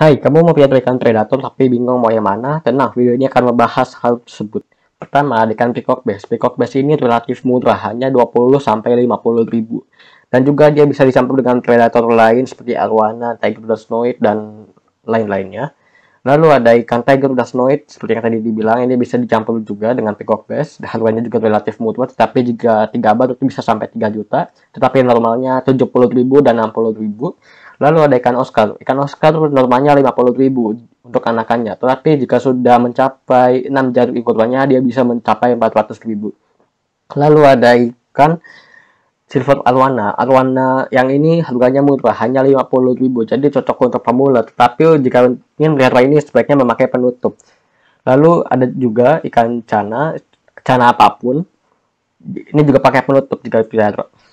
Hai, kamu mau ikan predator tapi bingung mau yang mana? Tenang, video ini akan membahas hal tersebut. Pertama, ikan peacock bass. Peacock bass ini relatif murah, hanya 20 sampai 50 ribu. Dan juga dia bisa dicampur dengan predator lain seperti arwana, tiger dust noid, dan lain-lainnya. Lalu ada ikan tiger dust noid, seperti yang tadi dibilang, ini bisa dicampur juga dengan peacock bass. Harganya juga relatif murah, tetapi juga 3 abad itu bisa sampai 3 juta. Tetapi normalnya 70 ribu dan 60 ribu. Lalu ada ikan Oscar. Ikan Oscar normalnya 50.000 untuk anakannya. Tetapi jika sudah mencapai 6 jarum ikutannya, dia bisa mencapai 400.000. Lalu ada ikan silver arwana. Arwana yang ini harganya murah, hanya 50.000. Jadi cocok untuk pemula, tetapi jika ingin melihara ini sebaiknya memakai penutup. Lalu ada juga ikan cana, cana apapun. Ini juga pakai penutup jika pelihara.